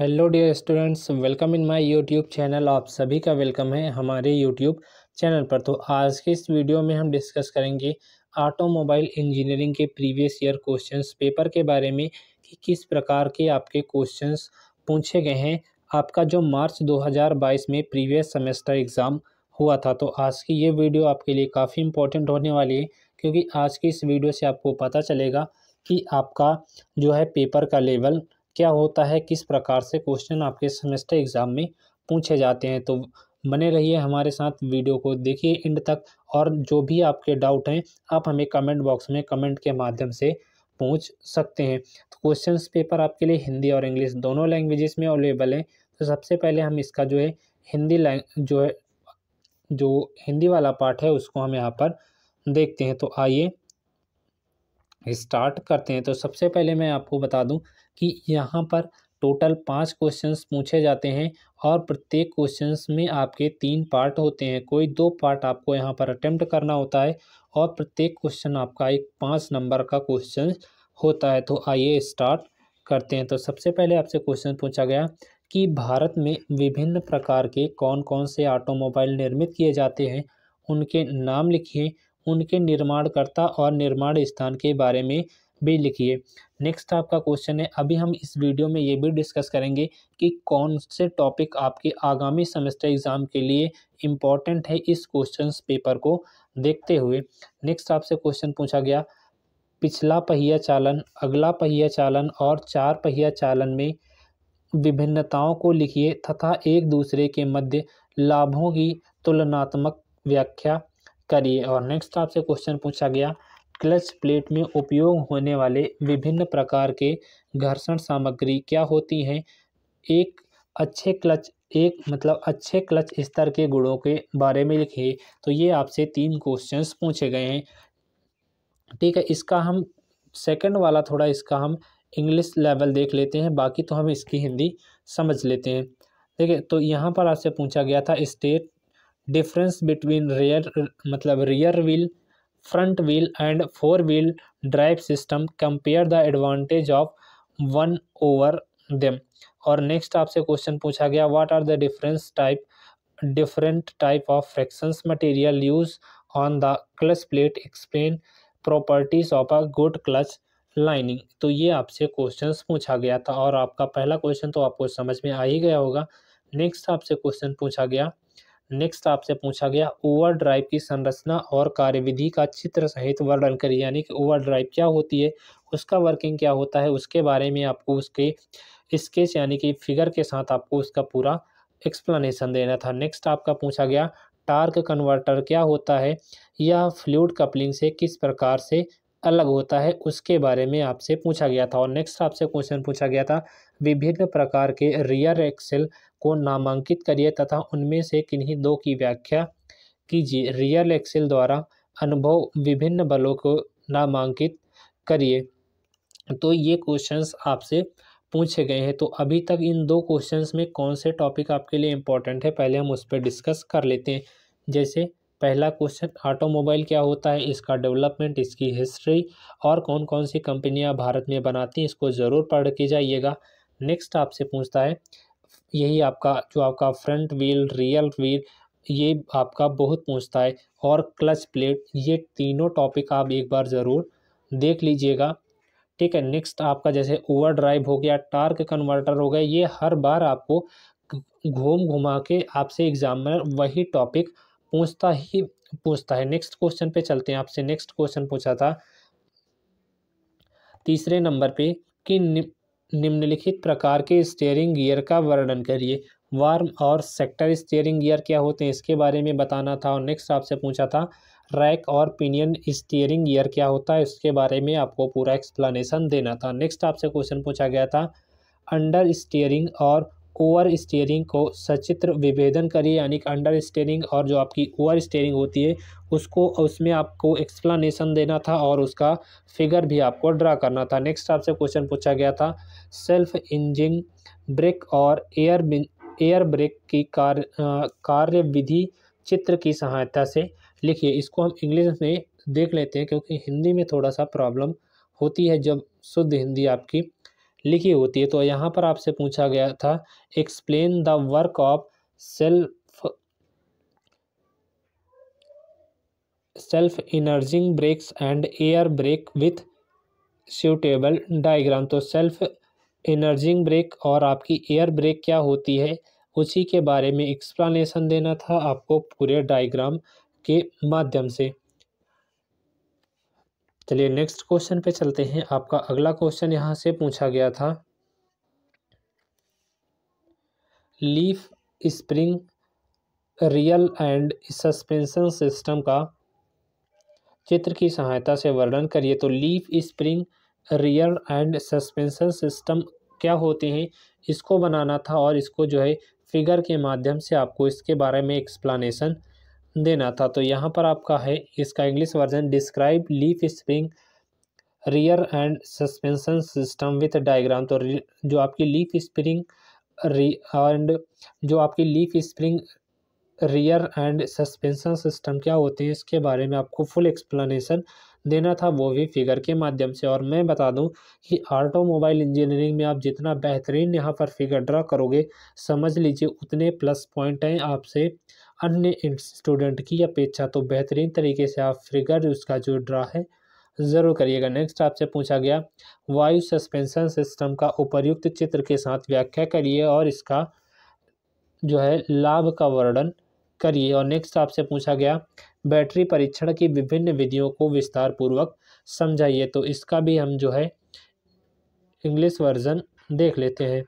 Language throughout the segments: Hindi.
hello dear students welcome in my YouTube channel आप सभी का वेलकम है हमारे यूट्यूब चैनल पर तो आज के इस वीडियो में हम डिस्कस करेंगे ऑटोमोबाइल इंजीनियरिंग के प्रीवियस ईयर क्वेश्चंस पेपर के बारे में कि किस प्रकार के आपके क्वेश्चंस पूछे गए हैं आपका जो मार्च 2022 में प्रीवियस सेमेस्टर एग्ज़ाम हुआ था तो आज की ये वीडियो आपके लिए काफ़ी इंपॉर्टेंट होने वाली है क्योंकि आज की इस वीडियो से आपको पता चलेगा कि आपका जो है पेपर का लेवल क्या होता है किस प्रकार से क्वेश्चन आपके सेमेस्टर एग्ज़ाम में पूछे जाते हैं तो बने रहिए हमारे साथ वीडियो को देखिए एंड तक और जो भी आपके डाउट हैं आप हमें कमेंट बॉक्स में कमेंट के माध्यम से पूछ सकते हैं तो क्वेश्चंस पेपर आपके लिए हिंदी और इंग्लिश दोनों लैंग्वेजेस में अवेलेबल हैं तो सबसे पहले हम इसका जो है हिंदी जो है जो हिंदी वाला पार्ट है उसको हम यहाँ पर देखते हैं तो आइए स्टार्ट करते हैं तो सबसे पहले मैं आपको बता दूं कि यहाँ पर टोटल पाँच क्वेश्चंस पूछे जाते हैं और प्रत्येक क्वेश्चंस में आपके तीन पार्ट होते हैं कोई दो पार्ट आपको यहाँ पर अटेम्प्ट करना होता है और प्रत्येक क्वेश्चन आपका एक पाँच नंबर का क्वेश्चन होता है तो आइए स्टार्ट करते हैं तो सबसे पहले आपसे क्वेश्चन पूछा गया कि भारत में विभिन्न प्रकार के कौन कौन से ऑटोमोबाइल निर्मित किए जाते हैं उनके नाम लिखिए उनके निर्माणकर्ता और निर्माण स्थान के बारे में भी लिखिए नेक्स्ट आपका क्वेश्चन है अभी हम इस वीडियो में ये भी डिस्कस करेंगे कि कौन से टॉपिक आपके आगामी सेमेस्टर एग्ज़ाम के लिए इम्पॉर्टेंट है इस क्वेश्चन पेपर को देखते हुए नेक्स्ट आपसे क्वेश्चन पूछा गया पिछला पहिया चालन अगला पहिया चालन और चार पहिया चालन में विभिन्नताओं को लिखिए तथा एक दूसरे के मध्य लाभों की तुलनात्मक व्याख्या करिए और नेक्स्ट आपसे क्वेश्चन पूछा गया क्लच प्लेट में उपयोग होने वाले विभिन्न प्रकार के घर्षण सामग्री क्या होती हैं एक अच्छे क्लच एक मतलब अच्छे क्लच स्तर के गुणों के बारे में लिखिए तो ये आपसे तीन क्वेश्चंस पूछे गए हैं ठीक है इसका हम सेकंड वाला थोड़ा इसका हम इंग्लिश लेवल देख लेते हैं बाकी तो हम इसकी हिंदी समझ लेते हैं ठीक है तो यहाँ पर आपसे पूछा गया था स्टेट डिफरेंस बिटवीन रेयर मतलब rear wheel front wheel and four wheel drive system compare the advantage of one over them और नेक्स्ट आपसे क्वेश्चन पूछा गया what are the difference type different type of frictions material use on the clutch plate explain properties of a good clutch lining तो ये आपसे क्वेश्चन पूछा गया था और आपका पहला क्वेश्चन तो आपको समझ में आ ही गया होगा नेक्स्ट आपसे क्वेश्चन पूछा गया नेक्स्ट आपसे पूछा गया ओवर ड्राइव की संरचना और कार्यविधि का चित्र सहित वर्णन करिए यानी कि ओवर ड्राइव क्या होती है उसका वर्किंग क्या होता है उसके बारे में आपको उसके स्केच यानी कि फिगर के साथ आपको उसका पूरा एक्सप्लेनेशन देना था नेक्स्ट आपका पूछा गया टार्क कन्वर्टर क्या होता है या फ्लूड कपलिंग से किस प्रकार से अलग होता है उसके बारे में आपसे पूछा गया था और नेक्स्ट आपसे क्वेश्चन पूछा गया था विभिन्न प्रकार के रियर एक्सेल को नामांकित करिए तथा उनमें से किन्हीं दो की व्याख्या कीजिए रियल एक्सेल द्वारा अनुभव विभिन्न बलों को नामांकित करिए तो ये क्वेश्चंस आपसे पूछे गए हैं तो अभी तक इन दो क्वेश्चंस में कौन से टॉपिक आपके लिए इम्पोर्टेंट है पहले हम उस पर डिस्कस कर लेते हैं जैसे पहला क्वेश्चन ऑटोमोबाइल क्या होता है इसका डेवलपमेंट इसकी हिस्ट्री और कौन कौन सी कंपनियां भारत में बनाती हैं इसको ज़रूर पढ़ के जाइएगा नेक्स्ट आपसे पूछता है यही आपका जो आपका फ्रंट व्हील रियल व्हील ये आपका बहुत पूछता है और क्लच प्लेट ये तीनों टॉपिक आप एक बार ज़रूर देख लीजिएगा ठीक है नेक्स्ट आपका जैसे ओवर ड्राइव हो गया टार्क कन्वर्टर हो गया ये हर बार आपको घूम घुमा के आपसे एग्ज़ाम में वही टॉपिक पूछता ही पूछता है नेक्स्ट क्वेश्चन पे चलते हैं आपसे नेक्स्ट क्वेश्चन पूछा था तीसरे नंबर पे कि निम्नलिखित प्रकार के स्टेयरिंग गियर का वर्णन करिए वार्म और सेक्टर स्टेयरिंग गियर क्या होते हैं इसके बारे में बताना था और नेक्स्ट आपसे पूछा था रैक और पिनियन स्टीयरिंग गियर क्या होता है इसके बारे में आपको पूरा एक्सप्लेनेशन देना था नेक्स्ट आपसे क्वेश्चन पूछा गया था अंडर स्टीयरिंग और ओवर स्टेयरिंग को सचित्र विभेदन करिए यानी कि अंडर स्टेयरिंग और जो आपकी ओवर स्टेयरिंग होती है उसको उसमें आपको एक्सप्लानेशन देना था और उसका फिगर भी आपको ड्रा करना था नेक्स्ट आपसे क्वेश्चन पूछा गया था सेल्फ इंजिन ब्रेक और एयर एयर ब्रेक की कार्य कार्य विधि चित्र की सहायता से लिखिए इसको हम इंग्लिश में देख लेते हैं क्योंकि हिंदी में थोड़ा सा प्रॉब्लम होती है जब शुद्ध हिंदी आपकी लिखी होती है तो यहाँ पर आपसे पूछा गया था explain the work of self self energising brakes and air brake with suitable diagram तो सेल्फ इनर्जिंग ब्रेक और आपकी एयर ब्रेक क्या होती है उसी के बारे में एक्सप्लानेशन देना था आपको पूरे डायग्राम के माध्यम से चलिए नेक्स्ट क्वेश्चन पे चलते हैं आपका अगला क्वेश्चन यहाँ से पूछा गया था leaf spring rear end suspension system का चित्र की सहायता से वर्णन करिए तो leaf spring rear end suspension system क्या होते हैं इसको बनाना था और इसको जो है फिगर के माध्यम से आपको इसके बारे में एक्सप्लानेशन देना था तो यहाँ पर आपका है इसका English version describe leaf spring rear end suspension system with diagram तो जो आपकी लीफ स्प्रिंग एंड जो आपकी leaf spring rear end suspension system क्या होते हैं इसके बारे में आपको फुल एक्सप्लेनेशन देना था वो भी फिगर के माध्यम से और मैं बता दूं कि ऑटोमोबाइल इंजीनियरिंग में आप जितना बेहतरीन यहाँ पर फिगर ड्रा करोगे समझ लीजिए उतने प्लस पॉइंट हैं आपसे अन्य स्टूडेंट की अपेक्षा तो बेहतरीन तरीके से आप फिगर उसका जो ड्रा है ज़रूर करिएगा नेक्स्ट आपसे पूछा गया वायु सस्पेंशन सिस्टम का उपयुक्त चित्र के साथ व्याख्या करिए और इसका जो है लाभ का वर्णन करिए और नेक्स्ट आपसे पूछा गया बैटरी परीक्षण की विभिन्न विधियों को विस्तार पूर्वक समझाइए तो इसका भी हम जो है इंग्लिश वर्जन देख लेते हैं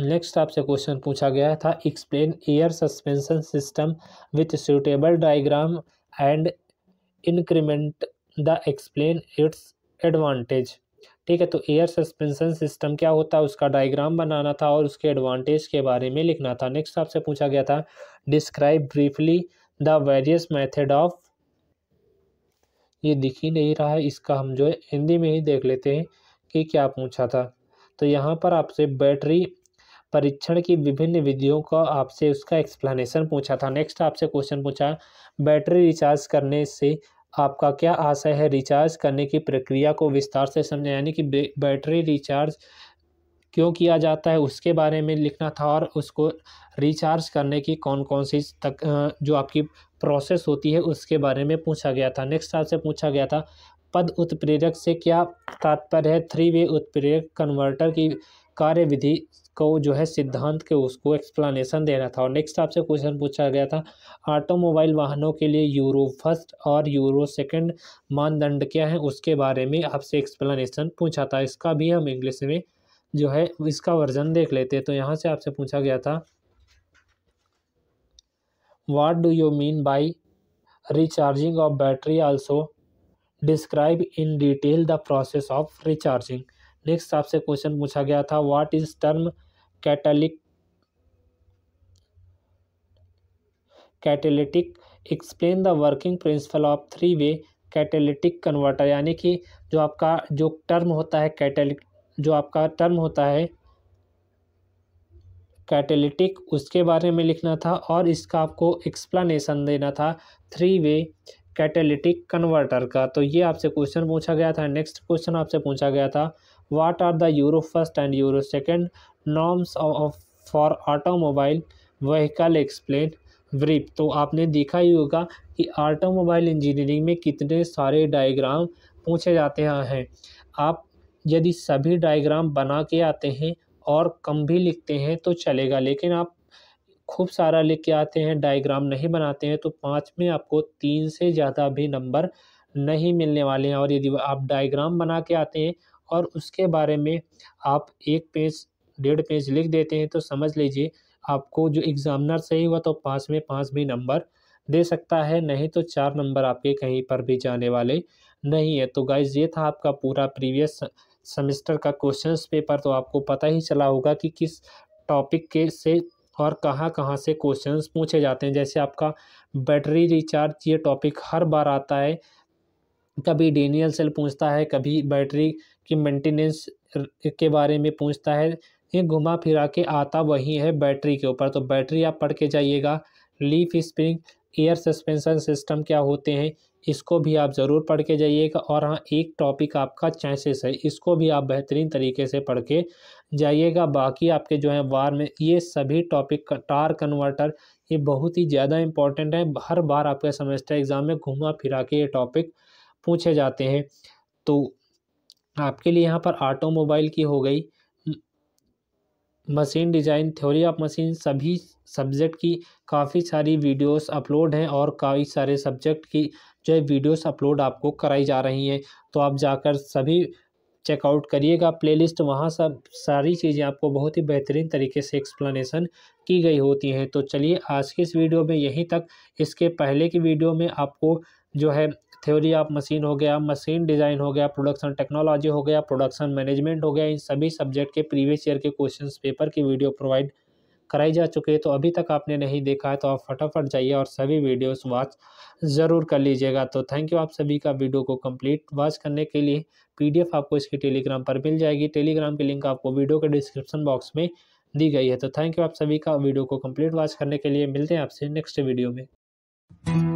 नेक्स्ट आपसे क्वेश्चन पूछा गया था explain air suspension system with suitable diagram and increment the explain its advantage ठीक है तो एयर सस्पेंशन सिस्टम क्या होता है उसका डायग्राम बनाना था और उसके एडवांटेज के बारे में लिखना था नेक्स्ट आपसे पूछा गया था describe briefly the various method of ये दिख ही नहीं रहा है इसका हम जो है हिंदी में ही देख लेते हैं कि क्या पूछा था तो यहाँ पर आपसे बैटरी परीक्षण की विभिन्न विधियों का आपसे उसका एक्सप्लेनेशन पूछा था नेक्स्ट आपसे क्वेश्चन पूछा बैटरी रिचार्ज करने से आपका क्या आशय है रिचार्ज करने की प्रक्रिया को विस्तार से समझा यानी कि बैटरी रिचार्ज क्यों किया जाता है उसके बारे में लिखना था और उसको रिचार्ज करने की कौन कौन सी तक जो आपकी प्रोसेस होती है उसके बारे में पूछा गया था नेक्स्ट आपसे पूछा गया था पद उत्प्रेरक से क्या तात्पर्य है थ्री वे उत्प्रेरक कन्वर्टर की कार्य विधि को जो है सिद्धांत के उसको एक्सप्लानेशन देना था और नेक्स्ट आपसे क्वेश्चन पूछा गया था ऑटोमोबाइल वाहनों के लिए यूरो फर्स्ट और यूरो सेकंड मानदंड क्या है उसके बारे में आपसे एक्सप्लानेशन पूछा था इसका भी हम इंग्लिश में जो है इसका वर्जन देख लेते तो यहाँ से आपसे पूछा गया था what do you mean by recharging of battery also describe in detail the process of recharging next आपसे क्वेश्चन पूछा गया था what is term catalytic catalytic explain the working principle of three way catalytic converter यानी कि जो आपका जो टर्म होता है कैटेलिक जो आपका टर्म होता है कैटेलिटिक उसके बारे में लिखना था और इसका आपको एक्सप्लानेशन देना था थ्री वे कैटेलिटिक कन्वर्टर का तो ये आपसे क्वेश्चन पूछा गया था नेक्स्ट क्वेश्चन आपसे पूछा गया था what are the euro first and euro second norms for automobile vehicle explain व्रिप तो आपने देखा ही होगा कि ऑटोमोबाइल इंजीनियरिंग में कितने सारे डायग्राम पूछे जाते हैं आप यदि सभी डायग्राम बना के आते हैं और कम भी लिखते हैं तो चलेगा लेकिन आप खूब सारा लिख के आते हैं डायग्राम नहीं बनाते हैं तो पाँच में आपको तीन से ज़्यादा भी नंबर नहीं मिलने वाले हैं और यदि आप डायग्राम बना के आते हैं और उसके बारे में आप एक पेज डेढ़ पेज लिख देते हैं तो समझ लीजिए आपको जो एग्ज़ामिनर सही हुआ तो पाँच में पाँच भी नंबर दे सकता है नहीं तो चार नंबर आपके कहीं पर भी जाने वाले नहीं है तो गाइज ये था आपका पूरा प्रीवियस सेमेस्टर का क्वेश्चंस पेपर तो आपको पता ही चला होगा कि किस टॉपिक के से और कहाँ कहाँ से क्वेश्चंस पूछे जाते हैं जैसे आपका बैटरी रिचार्ज ये टॉपिक हर बार आता है कभी डेनियल सेल पूछता है कभी बैटरी की मेंटेनेंस के बारे में पूछता है ये घुमा फिरा के आता वही है बैटरी के ऊपर तो बैटरी आप पढ़ के जाइएगा leaf spring air suspension system क्या होते हैं इसको भी आप ज़रूर पढ़ के जाइएगा और हाँ एक टॉपिक आपका चांसेस है इसको भी आप बेहतरीन तरीके से पढ़ के जाइएगा बाकी आपके जो है वार में ये सभी टॉपिक टार कन्वर्टर ये बहुत ही ज़्यादा इंपॉर्टेंट है हर बार आपके सेमेस्टर एग्ज़ाम में घुमा फिरा के ये टॉपिक पूछे जाते हैं तो आपके लिए यहाँ पर ऑटोमोबाइल की हो गई machine design theory of machine सभी सब्जेक्ट की काफ़ी सारी वीडियोस अपलोड हैं और काफ़ी सारे सब्जेक्ट की जो है वीडियोस अपलोड आपको कराई जा रही हैं तो आप जाकर सभी चेकआउट करिएगा प्लेलिस्ट वहाँ सब सारी चीज़ें आपको बहुत ही बेहतरीन तरीके से एक्सप्लेनेशन की गई होती हैं तो चलिए आज के इस वीडियो में यहीं तक इसके पहले की वीडियो में आपको जो है थ्योरी ऑफ मशीन हो गया मशीन डिज़ाइन हो गया प्रोडक्शन टेक्नोलॉजी हो गया प्रोडक्शन मैनेजमेंट हो गया इन सभी सब्जेक्ट के प्रीवियस ईयर के क्वेश्चंस पेपर की वीडियो प्रोवाइड कराई जा चुकी है तो अभी तक आपने नहीं देखा है तो आप फटाफट जाइए और सभी वीडियोस वॉच ज़रूर कर लीजिएगा तो थैंक यू आप सभी का वीडियो को कम्प्लीट वॉच करने के लिए पी आपको इसकी टेलीग्राम पर मिल जाएगी टेलीग्राम की लिंक आपको वीडियो के डिस्क्रिप्शन बॉक्स में दी गई है तो थैंक यू आप सभी का वीडियो को कंप्लीट वॉच करने के लिए मिलते हैं आपसे नेक्स्ट वीडियो में